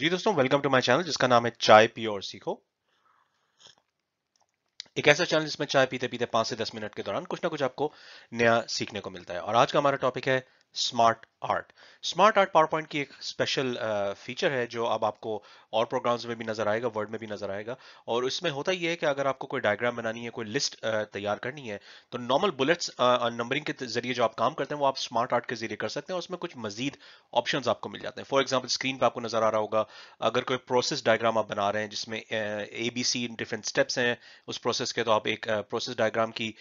जी दोस्तों welcome to my channel जिसका नाम है चाय पियो और सीखो एक ऐसा चैनल जिसमें चाय पीते पीते पांच से दस मिनट के दौरान कुछ ना कुछ आपको नया सीखने को मिलता है और आज का हमारा टॉपिक है smart art smart art PowerPoint की एक स्पेशल फीचर है जो अब आपको और प्रोग्राम्स में भी नजर आएगा वर्ड में भी नजर आएगा और इसमें होता यह है कि अगर आपको कोई डायग्राम बनानी है कोई लिस्ट तैयार करनी है तो नॉर्मल बुलेट्स नंबरिंग के जरिए जो आप काम करते हैं वो आप स्मार्ट आर्ट के जरिए कर सकते हैं और उसमें कुछ मजीद ऑप्शन आपको मिल जाते हैं फॉर एग्जाम्पल स्क्रीन पर आपको नजर आ रहा होगा अगर कोई प्रोसेस डायग्राम आप बना रहे हैं जिसमें A B C different steps हैं उस प्रोसेस के तो आप एक प्रोसेस डायग्राम की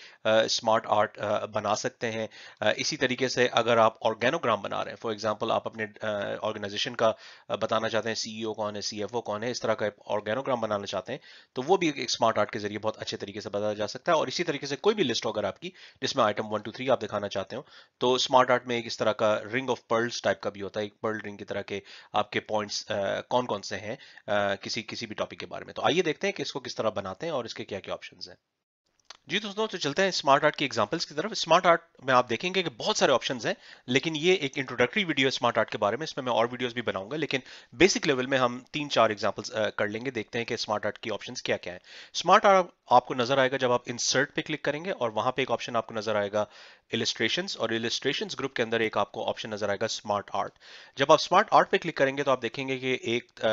स्मार्ट आर्ट बना सकते हैं इसी तरीके से अगर आप ऑर्गेनोग्राम बना रहे हैं फॉर एग्जाम्पल आप अपने ऑर्गेनाइजेशन का बताना चाहते हैं सीईओ e कौन है सीएफओ कौन है इस तरह का ऑर्गेनोग्राम बनाना चाहते हैं तो वो भी एक स्मार्ट आर्ट के जरिए बहुत अच्छे तरीके से बताया जा सकता है और इसी तरीके से कोई भी लिस्ट अगर आपकी जिसमें आइटम वन टू थ्री आप दिखाना चाहते हो तो स्मार्ट आर्ट में एक इस तरह का रिंग ऑफ पर्ल्स टाइप का भी होता है एक पर्ल रिंग की तरह के आपके पॉइंट्स कौन कौन से हैं किसी किसी भी टॉपिक के बारे में तो आइए देखते हैं कि इसको किस तरह बनाते हैं और इसके क्या क्या ऑप्शन हैं जी दोस्तों तो चलते हैं स्मार्ट आर्ट की एग्जांपल्स की तरफ स्मार्ट आर्ट में आप देखेंगे कि बहुत सारे ऑप्शंस हैं लेकिन ये एक इंट्रोडक्टरी वीडियो है स्मार्ट आर्ट के बारे में इसमें मैं और वीडियोस भी बनाऊंगा लेकिन बेसिक लेवल में हम तीन चार एग्जांपल्स कर लेंगे देखते हैं कि स्मार्ट आर्ट की ऑप्शन क्या क्या है स्मार्ट आर्ट आपको नजर आएगा जब आप इंसर्ट पे क्लिक करेंगे और वहां पर एक ऑप्शन आपको नजर आएगा इलिस्ट्रेशन और इलिस्ट्रेशन ग्रुप के अंदर एक आपको ऑप्शन नजर आएगा स्मार्ट आर्ट जब आप स्मार्ट आर्ट पे क्लिक करेंगे तो आप देखेंगे कि एक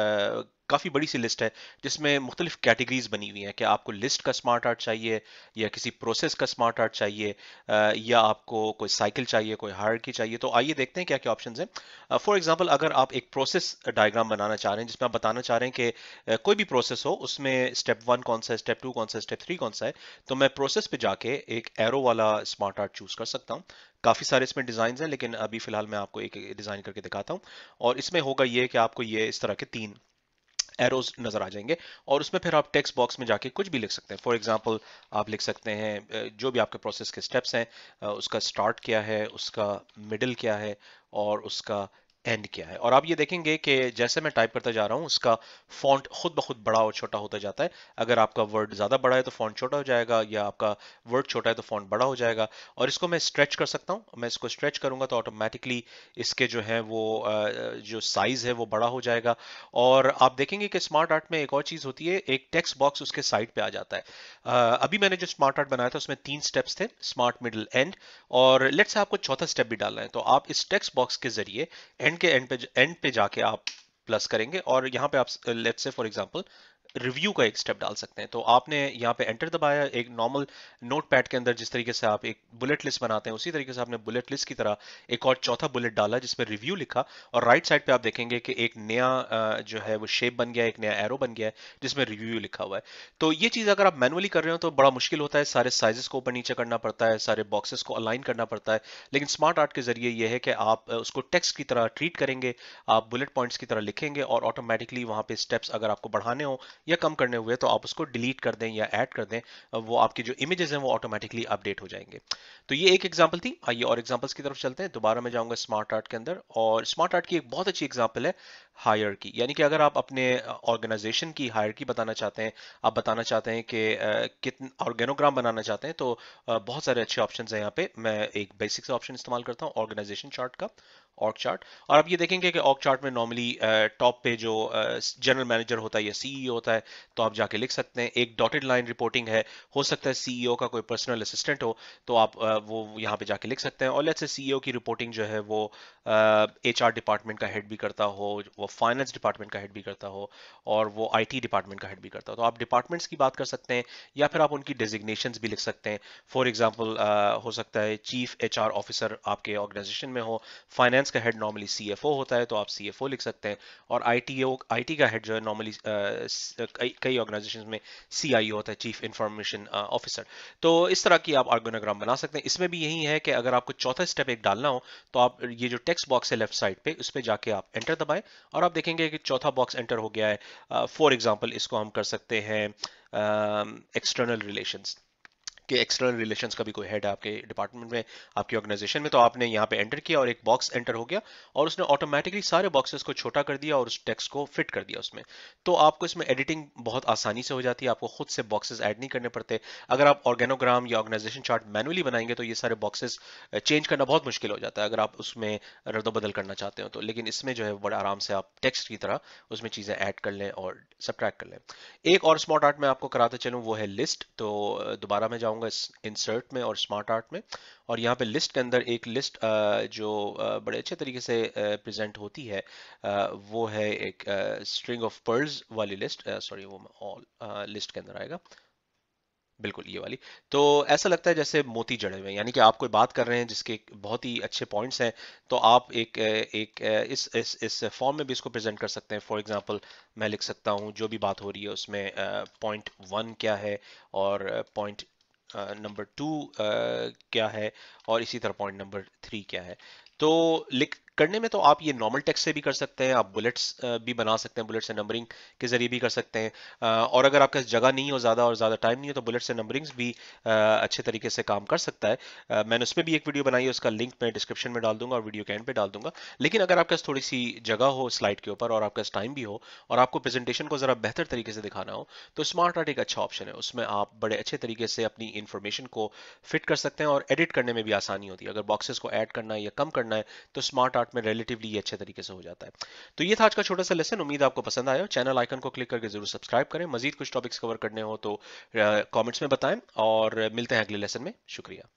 काफ़ी बड़ी सी लिस्ट है जिसमें मुख्तलिफ कैटेगरीज बनी हुई हैं कि आपको लिस्ट का स्मार्ट आर्ट चाहिए या किसी प्रोसेस का स्मार्ट आर्ट चाहिए या आपको कोई साइकिल चाहिए कोई की चाहिए तो आइए देखते हैं क्या क्या ऑप्शन हैं फॉर एग्जाम्पल अगर आप एक प्रोसेस डायग्राम बनाना चाह रहे हैं जिसमें आप बताना चाह रहे हैं कि कोई भी प्रोसेस हो उसमें स्टेप वन कौन सा है स्टेप टू कौन सा है स्टेप थ्री कौन सा है तो मैं प्रोसेस पे जाके एक एरो वाला स्मार्ट आर्ट चूज कर सकता हूँ काफ़ी सारे इसमें डिज़ाइन हैं लेकिन अभी फिलहाल मैं आपको एक डिज़ाइन करके दिखाता हूँ और इसमें होगा ये कि आपको ये इस तरह के तीन एरोज नज़र आ जाएंगे और उसमें फिर आप टेक्स्ट बॉक्स में जाके कुछ भी लिख सकते हैं फॉर एग्जाम्पल आप लिख सकते हैं जो भी आपके प्रोसेस के स्टेप्स हैं उसका स्टार्ट क्या है उसका मिडल क्या है और उसका एंड क्या है और आप ये देखेंगे कि जैसे मैं टाइप करता जा रहा हूँ उसका फॉन्ट खुद ब खुद बड़ा और छोटा होता जाता है अगर आपका वर्ड ज़्यादा बड़ा है तो फॉन्ट छोटा हो जाएगा या आपका वर्ड छोटा है तो फॉन्ट बड़ा हो जाएगा और इसको मैं स्ट्रेच कर सकता हूँ मैं इसको स्ट्रेच करूँगा तो ऑटोमेटिकली इसके जो है वो जो साइज़ है वो बड़ा हो जाएगा और आप देखेंगे कि स्मार्ट आर्ट में एक और चीज़ होती है एक टेक्स बॉक्स उसके साइड पर आ जाता है अभी मैंने जो स्मार्ट आर्ट बनाया था उसमें तीन स्टेप्स थे स्मार्ट मिडल एंड और लेट्स आपको चौथा स्टेप भी डालना है तो आप इस टेक्स बॉक्स के जरिए एंड के एंड पे एंड पे जाके आप प्लस करेंगे और यहाँ पे आप let's say for example review का एक स्टेप डाल सकते हैं तो आपने यहाँ पे एंटर दबाया एक नॉर्मल नोटपैड के अंदर जिस तरीके से आप एक बुलेट लिस्ट बनाते हैं उसी तरीके से आपने बुलेट लिस्ट की तरह एक और चौथा बुलेट डाला जिसमें रिव्यू लिखा और राइट साइड पे आप देखेंगे कि एक नया जो है वो शेप बन गया एक नया एरो बन गया है जिसमें रिव्यू लिखा हुआ है तो ये चीज़ अगर आप मैनुअली कर रहे हो तो बड़ा मुश्किल होता है सारे साइजेस को ऊपर नीचे करना पड़ता है सारे बॉक्सेस को अलाइन करना पड़ता है लेकिन स्मार्ट आर्ट के जरिए यह है कि आप उसको टेक्स्ट की तरह ट्रीट करेंगे आप बुलेट पॉइंट्स की तरह लिखेंगे और ऑटोमेटिकली वहां पे स्टेप्स अगर आपको बढ़ाने हो या कम करने हुए तो आप उसको डिलीट कर दें या ऐड कर दें वो आपकी जो इमेजेस हैं वो ऑटोमेटिकली अपडेट हो जाएंगे तो ये एक एग्जाम्पल थी आइए और एग्जाम्पल्स की तरफ चलते हैं दोबारा मैं जाऊंगा स्मार्ट आर्ट के अंदर और स्मार्ट आर्ट की एक बहुत अच्छी एग्जाम्पल है हायर की यानी कि अगर आप अपने ऑर्गेनाइजेशन की हायर की बताना चाहते हैं आप बताना चाहते हैं कि कितना ऑर्गेनोग्राम बनाना चाहते हैं तो बहुत सारे अच्छे ऑप्शन है यहाँ पे मैं एक बेसिक ऑप्शन इस्तेमाल करता हूँ ऑर्गेनाइजेशन चार्ट का ऑर्क चार्ट और आप ये देखेंगे कि ऑक चार्ट में नॉर्मली टॉप uh, पे जो जनरल uh, मैनेजर होता है या सीईओ e होता है तो आप जाके लिख सकते हैं एक डॉटेड लाइन रिपोर्टिंग है हो सकता है सीईओ e का कोई पर्सनल असिस्टेंट हो तो आप uh, वो यहाँ पे जाके लिख सकते हैं और लेट्स से सीईओ की रिपोर्टिंग जो है वो एच डिपार्टमेंट का हेड भी करता हो वो फाइनेंस डिपार्टमेंट का हेड भी करता हो और वो आई डिपार्टमेंट का हेड भी करता हो तो आप डिपार्टमेंट्स की बात कर सकते हैं या फिर आप उनकी डेजिग्नेशन भी लिख सकते हैं फॉर एग्जाम्पल हो सकता है चीफ एच ऑफिसर आपके ऑर्गेनाइजेशन में हो फाइनेंस फाइनेंस का हेड नॉर्मली सी होता है तो आप सी लिख सकते हैं और आई टी का हेड जो है नॉर्मली कई ऑर्गेनाइजेशन में सी होता है चीफ इंफॉर्मेशन ऑफिसर तो इस तरह की आप आर्गोनोग्राम बना सकते हैं इसमें भी यही है कि अगर आपको चौथा स्टेप एक डालना हो तो आप ये जो टेक्स्ट बॉक्स है लेफ्ट साइड पे उस पर जाके आप एंटर दबाएं और आप देखेंगे कि चौथा बॉक्स एंटर हो गया है फॉर uh, एग्जाम्पल इसको हम कर सकते हैं एक्सटर्नल uh, रिलेशंस आपके एक्सटर्नल रिलेशंस का भी कोई हेड है आपके डिपार्टमेंट में आपकी ऑर्गेनाइजेशन में तो आपने यहाँ पे एंटर किया और एक बॉक्स एंटर हो गया और उसने ऑटोमेटिकली सारे बॉक्सेस को छोटा कर दिया और उस टेक्स्ट को फिट कर दिया उसमें तो आपको इसमें एडिटिंग बहुत आसानी से हो जाती है आपको खुद से बॉक्सेस ऐड नहीं करने पड़ते अगर आप ऑर्गेनोग्राम या ऑर्गेनाइजेशन चार्ट मैनुअली बनाएंगे तो ये सारे बॉक्सेस चेंज करना बहुत मुश्किल हो जाता है अगर आप उसमें बदल करना चाहते हो तो लेकिन इसमें जो है बड़ा आराम से आप टेक्स्ट की तरह उसमें चीज़ें ऐड कर लें और सब्ट्रैक्ट कर लें एक और स्मार्ट आर्ट में आपको कराते चलूँ वो है लिस्ट तो दोबारा मैं जाऊँगा चाहूँगा इंसर्ट में और स्मार्ट आर्ट में और यहाँ पे लिस्ट के अंदर एक लिस्ट जो बड़े अच्छे तरीके से प्रेजेंट होती है वो है एक स्ट्रिंग ऑफ पर्ल्स वाली लिस्ट सॉरी वो ऑल लिस्ट के अंदर आएगा बिल्कुल ये वाली तो ऐसा लगता है जैसे मोती जड़े हुए यानी कि आप कोई बात कर रहे हैं जिसके बहुत ही अच्छे पॉइंट्स हैं तो आप एक एक इस इस इस फॉर्म में भी इसको प्रेजेंट कर सकते हैं फॉर एग्जांपल मैं लिख सकता हूं जो भी बात हो रही है उसमें पॉइंट वन क्या है और पॉइंट नंबर टू क्या है और इसी तरह पॉइंट नंबर थ्री क्या है तो लिख करने में तो आप ये नॉर्मल टेक्स्ट से भी कर सकते हैं आप बुलेट्स भी बना सकते हैं बुलेट्स से नंबरिंग के जरिए भी कर सकते हैं और अगर आपके जगह नहीं हो ज़्यादा और ज़्यादा टाइम नहीं हो तो बुलेट्स से नंबरिंग्स भी अच्छे तरीके से काम कर सकता है मैंने उसमें भी एक वीडियो बनाई है उसका लिंक मैं डिस्क्रिप्शन में डाल दूंगा और वीडियो के एंड पे डाल दूंगा लेकिन अगर आपके थोड़ी सी जगह हो स्लाइड के ऊपर और आपके टाइम भी हो और आपको प्रेजेंटेशन को ज़रा बेहतर तरीके से दिखाना हो तो स्मार्ट आर्ट एक अच्छा ऑप्शन है उसमें आप बड़े अच्छे तरीके से अपनी इन्फॉर्मेशन को फिट कर सकते हैं और एडिट करने में भी आसानी होती है अगर बॉक्सेस को ऐड करना या कम करना करना है तो स्मार्ट आर्ट में रिलेटिवली अच्छे तरीके से हो जाता है तो ये था आज का छोटा सा लेसन उम्मीद आपको पसंद आया चैनल आइकन को क्लिक करके जरूर सब्सक्राइब करें मजीद कुछ टॉपिक्स कवर करने हो तो कॉमेंट्स में बताएं और मिलते हैं अगले लेसन में शुक्रिया